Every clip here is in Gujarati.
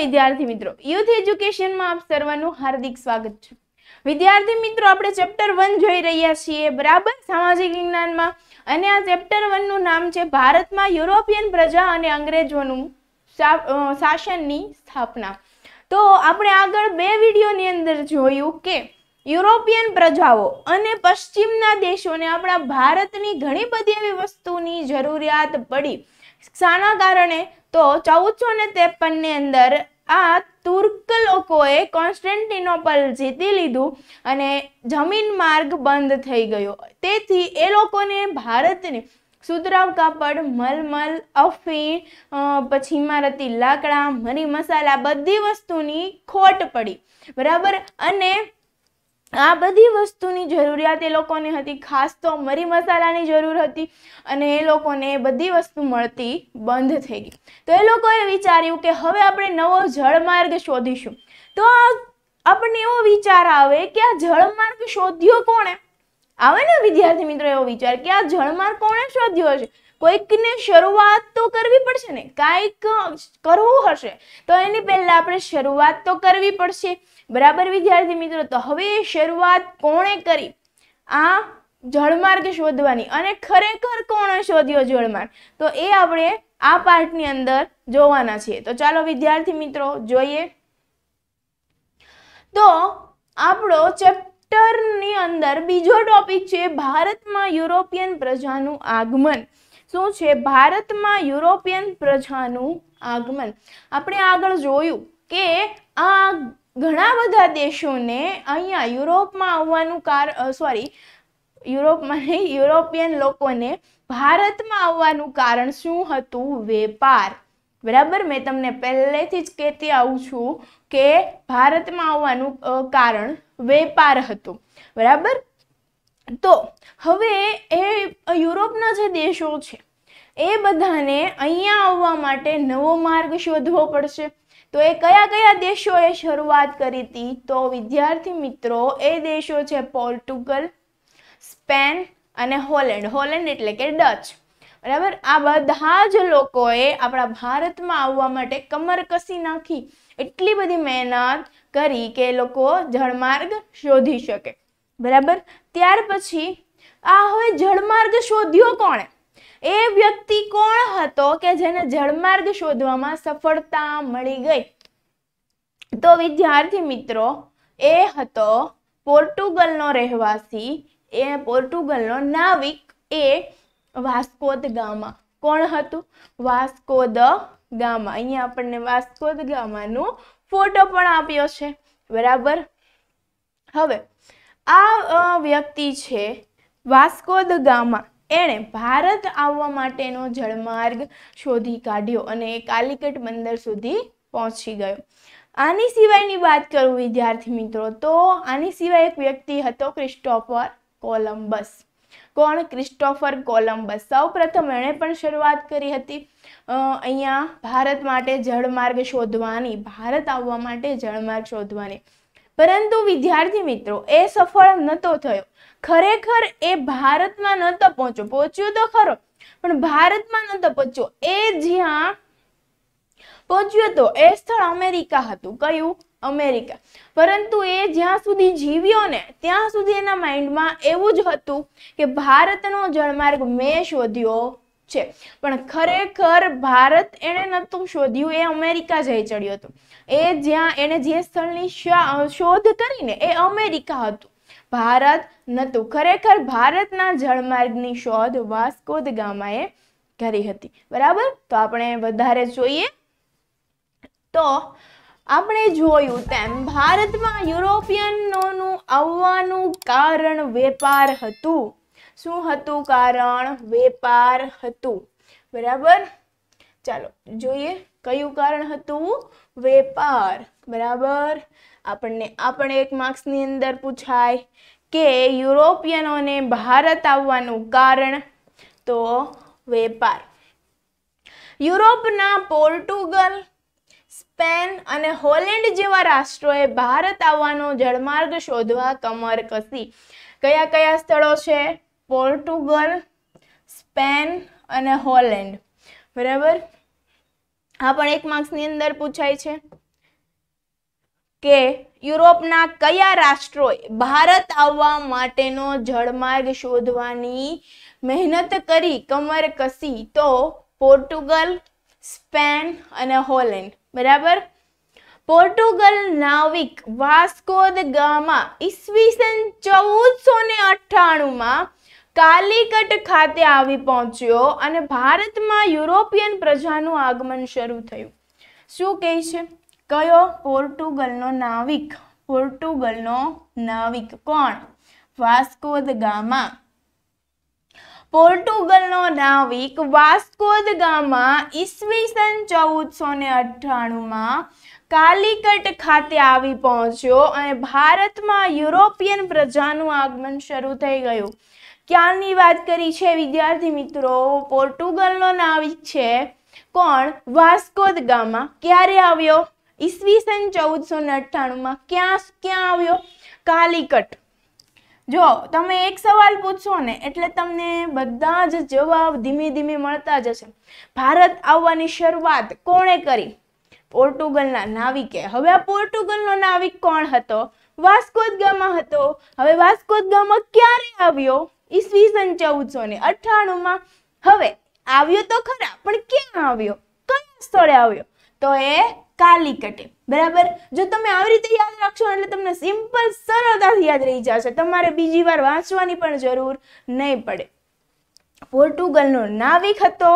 વિદ્યાર્થી મિત્રો યુથ એજ્યુકેશનમાં આપ સર્વનું હાર્દિક સ્વાગત છે વિદ્યાર્થી મિત્રો આપણે ચેપ્ટર વન જોઈ રહ્યા છીએ બરાબર સામાજિક વિજ્ઞાનમાં અને આ ચેપ્ટર વનનું નામ છે ભારતમાં યુરોપિયન પ્રજા અને અંગ્રેજોનું શાસનની સ્થાપના તો આપણે આગળ બે વિડીયોની અંદર જોયું કે યુરોપિયન પ્રજાઓ અને પશ્ચિમના દેશોને આપણા ભારતની ઘણી બધી એવી વસ્તુની જરૂરિયાત પડી શાના કારણે તો ચૌદસો ને ત્રેપનની અંદર આ તુર્ક લોકોએ કોન્સ્ટન્ટિનોપલ જીતી લીધું અને જમીન માર્ગ બંધ થઈ ગયો તેથી એ લોકોને ભારતને સુતરાવ કાપડ મલમલ અફીણ પછી ઇમારતી લાકડા મરી મસાલા બધી વસ્તુની ખોટ પડી બરાબર અને આ બધી વસ્તુની જરૂરિયાત એ લોકોને હતી ખાસ તો મરી મસાલાની જરૂર હતી અને એ લોકોને એ બધી વસ્તુ મળતી બંધ થઈ ગઈ તો એ લોકોએ વિચાર્યું કે હવે આપણે નવો જળમાર્ગ શોધીશું તો આપણને એવો વિચાર આવે કે આ જળમાર્ગ શોધ્યો કોણે આવે ને વિદ્યાર્થી મિત્રો એવો વિચાર કે આ જળમાર્ગ કોણે શોધ્યો હશે કોઈકને શરૂઆત તો કરવી પડશે ને કાંઈક કરવું હશે તો એની પહેલાં આપણે શરૂઆત તો કરવી પડશે બરાબર વિદ્યાર્થી મિત્રો તો હવે શરૂઆત કોણે કરી આ જળમાર્ગ શોધવાની અને ખરેખર કોણે શોધ્યો જળમાર્ગ તો એ આપણે આ પાઠની અંદર જોવાના છીએ તો ચાલો વિદ્યાર્થી મિત્રો જોઈએ તો આપણો ચેપ્ટરની અંદર બીજો ટોપિક છે ભારતમાં યુરોપિયન પ્રજાનું આગમન શું છે ભારતમાં યુરોપિયન પ્રજાનું આગમન આપણે આગળ જોયું કે આ ઘણા બધા દેશોને અહીંયા યુરોપમાં આવવાનું કાર સોરી યુરોપમાં નહીં યુરોપિયન લોકોને ભારતમાં આવવાનું કારણ શું હતું વેપાર બરાબર મેં તમને પહેલેથી જ કહેતી આવું છું કે ભારતમાં આવવાનું કારણ વેપાર હતું બરાબર તો હવે એ યુરોપના જે દેશો છે એ બધાને અહીંયા આવવા માટે નવો માર્ગ શોધવો પડશે તો એ કયા કયા દેશોએ શરૂઆત કરી હતી તો વિદ્યાર્થી મિત્રો એ દેશો છે પોર્ટુગલ સ્પેન અને હોલેન્ડ હોલેન્ડ એટલે કે ડચ બરાબર આ બધા જ લોકોએ આપણા ભારતમાં આવવા માટે કમર કસી નાખી એટલી બધી મહેનત કરી કે લોકો જળમાર્ગ શોધી શકે બરાબર ત્યાર પછી આ હવે જળમાર્ગ શોધ્યો કોણે એ વ્યક્તિ કોણ હતો કે જેને જળમાર્ગ શોધવામાં સફળતા મળી ગઈ તો વિદ્યાર્થી મિત્રો એ હતો પોર્ટુગલનો રહેવાસી એ પોર્ટુગલનો નાવિક એ વાસ્કોદ ગામા કોણ હતું વાસ્કોદ ગામા અહીંયા આપણને વાસ્કોદ ગામાનું ફોટો પણ આપ્યો છે બરાબર હવે આ વ્યક્તિ છે વાસ્કોદ ગામા એણે ભારત આવવા માટેનો જળમાર્ગ શોધી કાઢ્યો અને કાલિકટ બંદર સુધી પહોંચી ગયો આની સિવાયની વાત કરું વિદ્યાર્થી મિત્રો તો આની સિવાય એક વ્યક્તિ હતો ક્રિસ્ટોફર કોલમ્બસ કોણ ક્રિસ્ટોફર કોલમ્બસ સૌ પ્રથમ એણે પણ શરૂઆત કરી હતી અહીંયા ભારત માટે જળમાર્ગ શોધવાની ભારત આવવા માટે જળમાર્ગ શોધવાની પરંતુ વિદ્યાર્થી મિત્રો એ સફળ નહોતો થયો ખરેખર એ ભારતમાં નહોતો પહોંચ્યો પહોંચ્યો તો ખરો પણ ભારતમાં નહોતો પહોંચ્યો એ જ્યાં પહોંચ્યો તો એ સ્થળ અમેરિકા હતું કયું અમેરિકા પરંતુ એ જ્યાં સુધી જીવ્યો ને ત્યાં સુધી એના માઇન્ડમાં એવું જ હતું કે ભારતનો જળમાર્ગ મેં શોધ્યો છે પણ ખરેખર ભારત એણે નતું શોધ્યું એ અમેરિકા જઈ ચડ્યો હતો એ જ્યાં એને જે સ્થળની શોધ કરીને એ અમેરિકા હતું ભારત નહોતું ખરેખર ભારતના જળમાર્ગની શોધ વાસ્કો દ ગામાએ કરી હતી બરાબર તો આપણે વધારે જોઈએ તો આપણે જોયું તેમ ભારતમાં યુરોપિયનોનું આવવાનું કારણ વેપાર હતું શું હતું કારણ વેપાર હતું બરાબર ચાલો જોઈએ કયું કારણ હતું વેપાર બરાબર આપણને આપણે એક માર્ક્સની અંદર પૂછાય કે યુરોપિયનોને ભારત આવવાનું કારણ તો વેપાર યુરોપના પોર્ટુગલ સ્પેન અને હોલેન્ડ જેવા રાષ્ટ્રોએ ભારત આવવાનો જળમાર્ગ શોધવા કમર કસી કયા કયા સ્થળો છે પોર્ટુગલ સ્પેન અને હોલેન્ડ બરાબર આ પણ એક માર્ક્સની અંદર પૂછાય છે કે યુરોપના કયા રાષ્ટ્રોએ ભારત આવવા માટેનો જળમાર્ગ શોધવાની મહેનત કરી કમર કસી તો પોર્ટુગલ સ્પેન અને હોલેન્ડ બરાબર પોર્ટુગલ નાવિક વાસ્કો દ ગામા ઈસવીસન ચૌદસો ને અઠ્ઠાણુંમાં કાલિકટ ખાતે આવી પહોંચ્યો અને ભારતમાં યુરોપિયન પ્રજાનું આગમન શરૂ થયું શું કહે છે કયો પોર્ટુગલનો નાવિક પોર્ટુગલનો નાવિક કોણ વાસ્કો દ ગામા પોર્ટુગલનો નાવિક વાસ્કો દ ગામા ઈસવીસન ચૌદસો ને અઠ્ઠાણુંમાં કાલીકટ ખાતે આવી પહોંચ્યો અને ભારતમાં યુરોપિયન પ્રજાનું આગમન શરૂ થઈ ગયું ક્યારની વાત કરી છે વિદ્યાર્થી મિત્રો પોર્ટુગલનો નાવિક છે કોણ વાસ્કો ગામા ક્યારે આવ્યો ઈસવીસન ચૌદસો અઠ્ઠાણુંમાં ક્યાં ક્યાં આવ્યો કાલિકટ જો તમે એક સવાલ પૂછશો ને એટલે તમને બધા જ જવાબ ધીમે ધીમે મળતા જશે ભારત આવવાની શરૂઆત કોણે કરી પોર્ટુગલના નાવિકે હવે આ પોર્ટુગલનો નાવિક કોણ હતો વાસ્કોદ ગામા હતો હવે વાસ્કોદ ગામા ક્યારે આવ્યો ઈસવીસન ચૌદસો ને અઠ્ઠાણુંમાં હવે આવ્યો તો ખરા પણ ક્યાં આવ્યો કયા સ્થળે આવ્યો તો એ કાલિકટે બરાબર જો તમે આવી રીતે યાદ રાખશો એટલે તમને સિમ્પલ સરળતાથી યાદ રહી જશે તમારે બીજી વાર વાંચવાની પણ જરૂર નહીં પડે પોર્ટુગલનો નાવિક હતો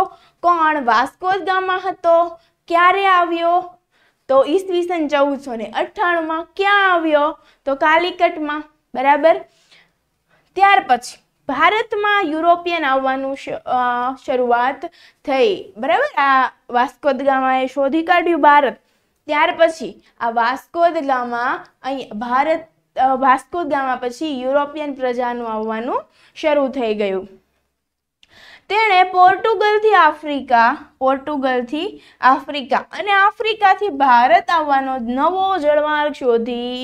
કોણ વાસ્કો ગામમાં હતો ક્યારે આવ્યો તો ઈસવીસન ચૌદસો ને અઠ્ઠાણુંમાં ક્યાં આવ્યો તો કાલિકટમાં બરાબર ત્યાર પછી ભારતમાં યુરોપિયન આવવાનું શરૂઆત થઈ બરાબર આ વાસ્કોદ ગામાએ શોધી કાઢ્યું ભારત ત્યાર પછી આ વાસ્કોદ ગામા અહીં ભારત વાસ્કોદ ગામા પછી યુરોપિયન પ્રજાનું આવવાનું શરૂ થઈ ગયું તેણે પોર્ટુગલથી આફ્રિકા પોર્ટુગલથી આફ્રિકા અને આફ્રિકાથી ભારત આવવાનો નવો જળમાર્ગ શોધી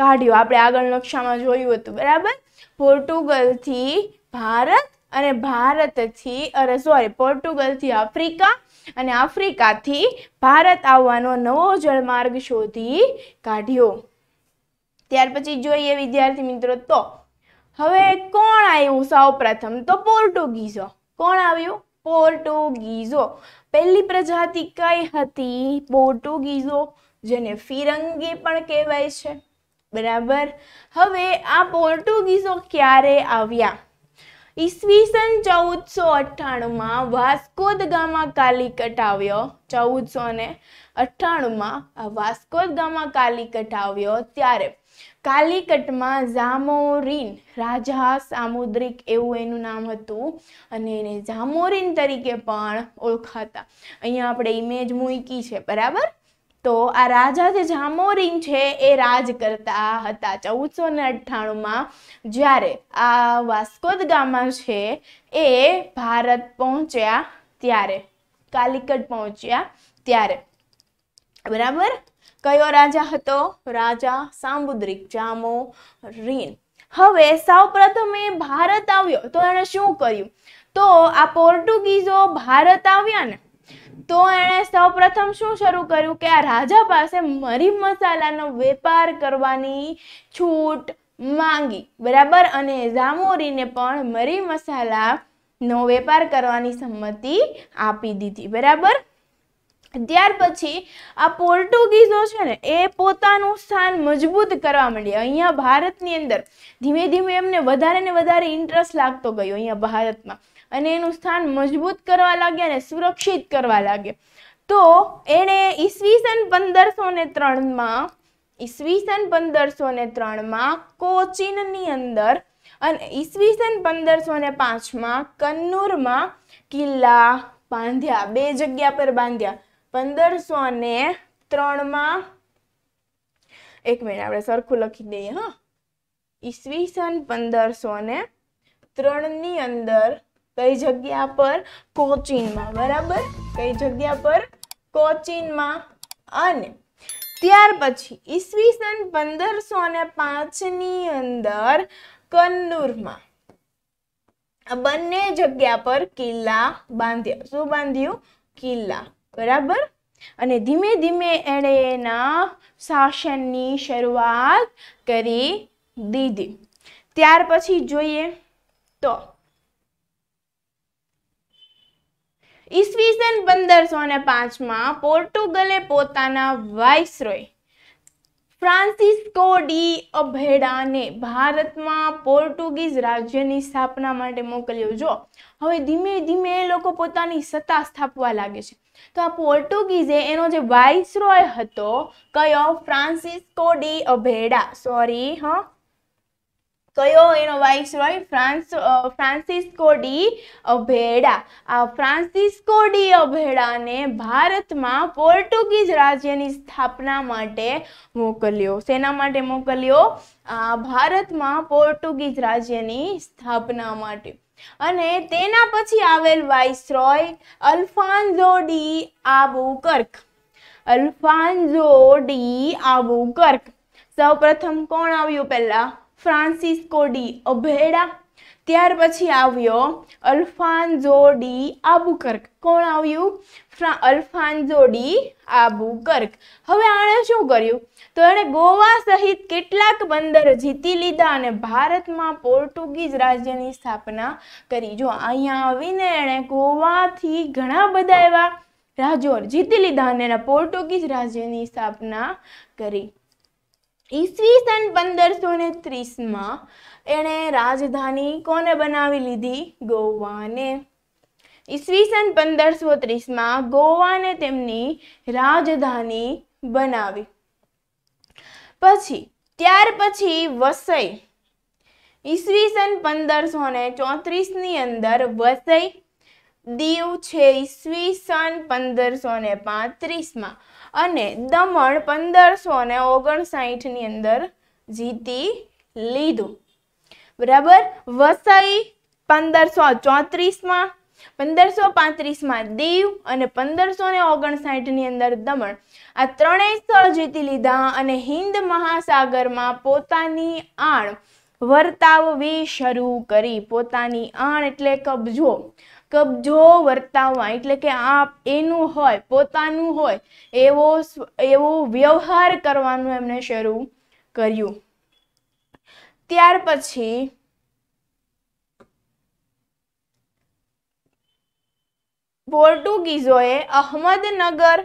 કાઢ્યો આપણે આગળ નકશામાં જોયું હતું બરાબર પોર્ટુગલથી ભારત અને ભારતથી અરે સોરી પોર્ટુગલથી આફ્રિકા અને આફ્રિકાથી ભારત આવવાનો નવો જળમાર્ગ શોધી કાઢ્યો ત્યાર પછી જોઈએ વિદ્યાર્થી મિત્રો તો હવે કોણ આવ્યું સૌ પ્રથમ તો પોર્ટુગીઝો કોણ આવ્યું પોર્ટુગીઝો પહેલી પ્રજાતિ કઈ હતી પોર્ટુગીઝો જેને ફિરંગી પણ કહેવાય છે બરાબર હવે આ પોર્ટુગીઝો ક્યારે આવ્યા ઈસવીસન ચૌદસો અઠ્ઠાણુંમાં વાસ્કો ગામા કાલિકટ આવ્યો ચૌદસો ને અઠ્ઠાણુંમાં આ વાસ્કોદ ગામા કાલિકટ આવ્યો ત્યારે કાલિકટમાં ઝામોરીન રાજા સામુદ્રિક એવું એનું નામ હતું અને એને ઝામોરીન તરીકે પણ ઓળખાતા અહીંયા આપણે ઇમેજ મૂકી છે બરાબર તો આ રાજા જે જામોરીન છે એ રાજ કરતા હતા ચૌદસો ને અઠ્ઠાણુંમાં જ્યારે આ વાસ્કોદ ગામા છે એ ભારત પહોંચ્યા ત્યારે કાલિકટ પહોંચ્યા ત્યારે બરાબર કયો રાજા હતો રાજા સામુદ્રિક જામો રીન હવે સૌપ્રથમ એ ભારત આવ્યો તો એણે શું કર્યું તો આ પોર્ટુગીઝો ભારત આવ્યા ને તો એણે સૌપ્રથમ શું શરૂ કર્યું કે આ રાજા પાસે મરી મસાલાનો વેપાર કરવાની છૂટ માંગી બરાબર અને જામોરીને પણ મરી મસાલાનો વેપાર કરવાની સંમતિ આપી દીધી બરાબર ત્યાર પછી આ પોર્ટુગીઝો છે ને એ પોતાનું સ્થાન મજબૂત કરવા માંડ્યા અહીંયા ભારતની અંદર ધીમે ધીમે એમને વધારે ને વધારે ઇન્ટરેસ્ટ લાગતો ગયો અહીંયા ભારતમાં અને એનું સ્થાન મજબૂત કરવા લાગ્યા અને સુરક્ષિત કરવા લાગ્યા તો એણે ઈસવીસન પંદરસો ને ત્રણમાં ઈસવીસન પંદરસો ને ત્રણમાં કોચીનની અંદર અને ઈસવીસન પંદરસો ને પાંચમાં કન્નૂરમાં કિલ્લા બાંધ્યા બે જગ્યા પર બાંધ્યા પંદરસો ને ત્રણમાં એક મિનિટ આપણે સરખું લખી દઈએ હા ઈસવીસન પંદરસો ને ત્રણની અંદર કઈ જગ્યા પર કોચીનમાં બરાબર કઈ જગ્યા પર કોચીનમાં અને ત્યાર પછી ઈસવીસન પંદરસો ને પાંચની અંદર કન્નૂરમાં આ બંને જગ્યા પર કિલ્લા બાંધ્યા શું બાંધ્યું કિલ્લા બરાબર અને ધીમે ધીમે એણે એના શાસનની શરૂઆત કરી દીધી ત્યાર પછી જોઈએ તો ઈસવીસન પંદરસો ને પાંચમાં પોર્ટુગલે પોતાના વાઇસરોય ફ્રાન્સિસ્કો ડી અભેડાને ભારતમાં પોર્ટુગીઝ રાજ્યની સ્થાપના માટે મોકલ્યો જો હવે ધીમે ધીમે એ લોકો પોતાની સત્તા સ્થાપવા લાગે છે તો આ પોર્ટુગીઝે એનો જે વાઇસરોય હતો કયો ફ્રાન્સિસ્કો ડી અભેડા સોરી હ કયો એનો વાઇસરોય ફ્રાન્સ ફ્રાન્સિસ્કો ડી અભેડા આ ફ્રાન્સિસ્કો ડી અભેડાને ભારતમાં પોર્ટુગીઝ રાજ્યની સ્થાપના માટે મોકલ્યો શેના માટે મોકલ્યો આ ભારતમાં પોર્ટુગીઝ રાજ્યની સ્થાપના માટે અને તેના પછી આવેલ વાઇસરોય અલ્ફાન્ઝો ડી કર્ક અલ્ફાન્ઝો ડી આબુકર્ક સૌપ્રથમ કોણ આવ્યું પહેલા ફ્રાન્સિસ્કો ડી અભેડા ત્યાર પછી આવ્યો અલ્ફાન્ઝો ડી આબુકર્ક કોણ આવ્યું અલ્ફાન્ઝો ડી આબુકર્ક હવે આણે શું કર્યું તો એણે ગોવા સહિત કેટલાક બંદર જીતી લીધા અને ભારતમાં પોર્ટુગીઝ રાજ્યની સ્થાપના કરી જો અહીંયા આવીને એણે ગોવાથી ઘણા બધા એવા રાજ્યો જીતી લીધા અને એના પોર્ટુગીઝ રાજ્યની સ્થાપના કરી ઈસવીસન પંદરસો ને ત્રીસમાં એણે રાજધાની કોને બનાવી લીધી ગોવાને ઈસવીસન પંદરસો ત્રીસમાં ગોવાને તેમની રાજધાની બનાવી પછી ત્યાર પછી વસઈ ઈસવીસન પંદરસો ને ચોત્રીસની અંદર વસઈ દીવ છે ઈસવીસન પંદરસો ને પાંત્રીસમાં અને દમણ પંદરસો ને ઓગણસાઠની અંદર જીતી લીધું બરાબર વસઈ પંદરસો ચોત્રીસમાં પંદરસો પાંત્રીસમાં દીવ અને પંદરસો ને ઓગણસાઠની અંદર દમણ આ ત્રણેય સ્થળ જીતી લીધા અને હિન્દ મહાસાગરમાં પોતાની આણ વર્તાવવી શરૂ કરી પોતાની આણ એટલે કબજો કબજો વર્તાવવા એટલે કે આ એનું હોય પોતાનું હોય એવો એવો વ્યવહાર કરવાનું એમણે શરૂ કર્યું ત્યાર પછી પોર્ટુગીઝોએ અહમદનગર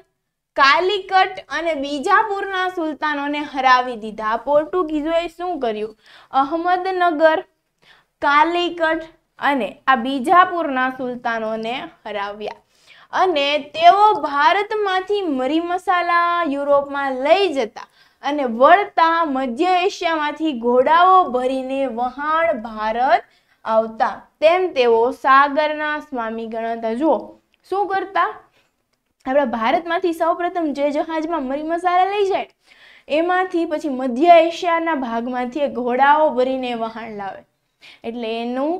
કાલિકટ અને બીજાપુરના સુલતાનોને હરાવી દીધા પોર્ટુગીઝોએ શું કર્યું અહમદનગર કાલિકટ અને આ બીજાપુરના સુલતાનોને હરાવ્યા અને તેઓ ભારતમાંથી મરી મસાલા યુરોપમાં લઈ જતા અને વળતા મધ્ય એશિયામાંથી ઘોડાઓ ભરીને વહાણ ભારત આવતા તેમ તેઓ સાગરના સ્વામી ગણાતા જુઓ શું કરતા આપણા ભારતમાંથી સૌપ્રથમ જે જહાજમાં મરી મસાલા લઈ જાય એમાંથી પછી મધ્ય એશિયાના ભાગમાંથી ઘોડાઓ ભરીને વહાણ લાવે એટલે એનું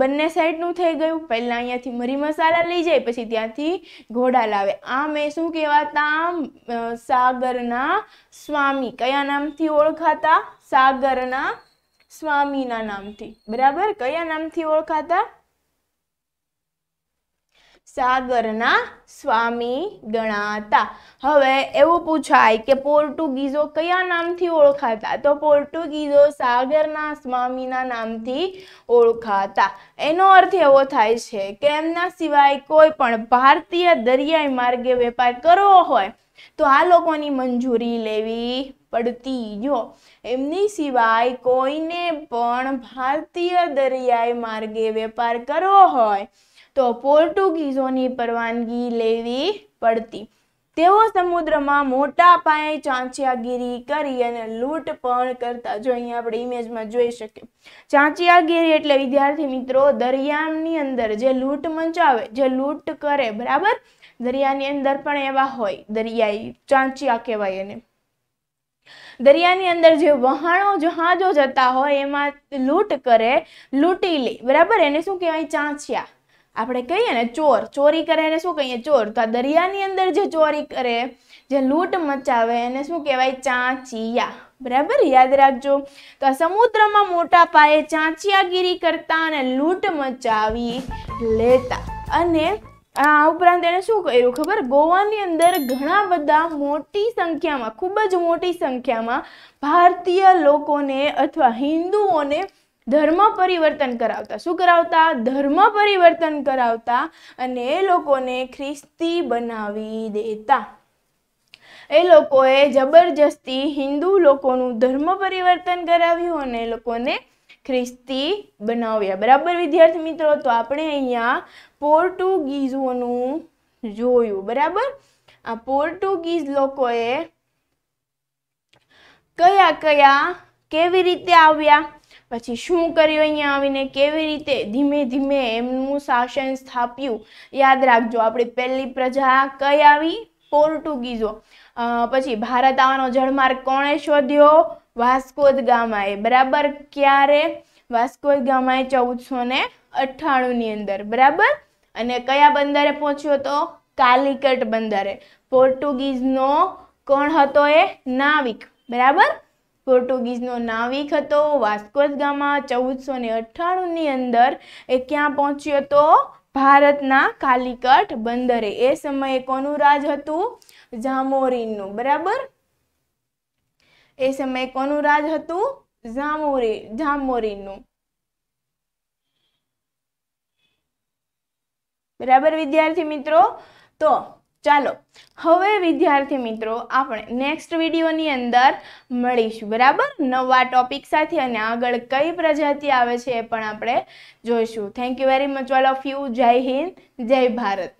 બંને સાઈડનું થઈ ગયું પહેલાં અહીંયાથી મરી મસાલા લઈ જાય પછી ત્યાંથી ઘોડા લાવે આમ એ શું કહેવાતા સાગરના સ્વામી કયા નામથી ઓળખાતા સાગરના સ્વામીના નામથી બરાબર કયા નામથી ઓળખાતા સાગરના સ્વામી ગણાતા હવે એવું પૂછાય કે પોર્ટુગીઝો કયા નામથી ઓળખાતા તો પોર્ટુગીઝો સાગરના સ્વામીના નામથી ઓળખાતા એનો અર્થ એવો થાય છે કે એમના સિવાય કોઈ પણ ભારતીય દરિયાઈ માર્ગે વેપાર કરવો હોય તો આ લોકોની મંજૂરી લેવી પડતી જો એમની સિવાય કોઈને પણ ભારતીય દરિયાઈ માર્ગે વેપાર કરવો હોય તો પોર્ટુગીઝોની પરવાનગી લેવી પડતી તેઓ સમુદ્રમાં મોટા પાયે ચાંચિયાગીરી કરી અને લૂંટ પણ કરતા જો અહીંયા આપણે ઇમેજમાં જોઈ શકીએ ચાંચિયાગીરી એટલે વિદ્યાર્થી મિત્રો દરિયાની અંદર જે લૂંટ મચાવે જે લૂંટ કરે બરાબર દરિયાની અંદર પણ એવા હોય દરિયાઈ ચાંચિયા કહેવાય એને દરિયાની અંદર જે વહાણો જહાજો જતા હોય એમાં લૂંટ કરે લૂંટી લે બરાબર એને શું કહેવાય ચાંચિયા આપણે કહીએ ને ચોર ચોરી કરે એને શું કહીએ ચોર તો આ દરિયાની અંદર જે ચોરી કરે જે લૂંટ મચાવે એને શું કહેવાય ચાંચિયા બરાબર યાદ રાખજો તો આ સમુદ્રમાં મોટા પાયે ચાંચિયાગીરી કરતા અને લૂંટ મચાવી લેતા અને આ ઉપરાંત એણે શું કર્યું ખબર ગોવાની અંદર ઘણા બધા મોટી સંખ્યામાં ખૂબ જ મોટી સંખ્યામાં ભારતીય લોકોને અથવા હિન્દુઓને ધર્મ પરિવર્તન કરાવતા શું કરાવતા ધર્મ પરિવર્તન કરાવતા અને એ લોકોને ખ્રિસ્તી બનાવી દેતા એ લોકોએ જબરજસ્તી હિન્દુ લોકોનું ધર્મ પરિવર્તન કરાવ્યું અને એ લોકોને ખ્રિસ્તી બનાવ્યા બરાબર વિદ્યાર્થી મિત્રો તો આપણે અહીંયા પોર્ટુગીઝોનું જોયું બરાબર આ પોર્ટુગીઝ લોકોએ કયા કયા કેવી રીતે આવ્યા પછી શું કર્યું અહીંયા આવીને કેવી રીતે ધીમે ધીમે એમનું શાસન સ્થાપ્યું યાદ રાખજો આપણી પહેલી પ્રજા કઈ આવી પોર્ટુગીઝો પછી ભારત આવવાનો જળમાર્ગ કોણે શોધ્યો વાસ્કોદ ગામાએ બરાબર ક્યારે વાસ્કોદ ગામાએ ચૌદસો ને અઠ્ઠાણુંની અંદર બરાબર અને કયા બંદરે પહોંચ્યો તો કાલિકટ બંદરે પોર્ટુગીઝનો કોણ હતો એ નાવિક બરાબર પોર્ટુગીઝનો નાવિક હતો વાસ્કોદગામા ચૌદસો ને અઠ્ઠાણુંની અંદર એ ક્યાં પહોંચ્યો હતો ભારતના કાલિકટ બંદરે એ સમયે કોનું રાજ હતું જામોરીનનું બરાબર એ સમયે કોનું રાજ હતું જામોરી જામોરીનનું બરાબર વિદ્યાર્થી મિત્રો તો ચાલો હવે વિદ્યાર્થી મિત્રો આપણે નેક્સ્ટ વિડીયોની અંદર મળીશું બરાબર નવા ટોપિક સાથે અને આગળ કઈ પ્રજાતિ આવે છે એ પણ આપણે જોઈશું thank you very much all of you Jai Hind જય ભારત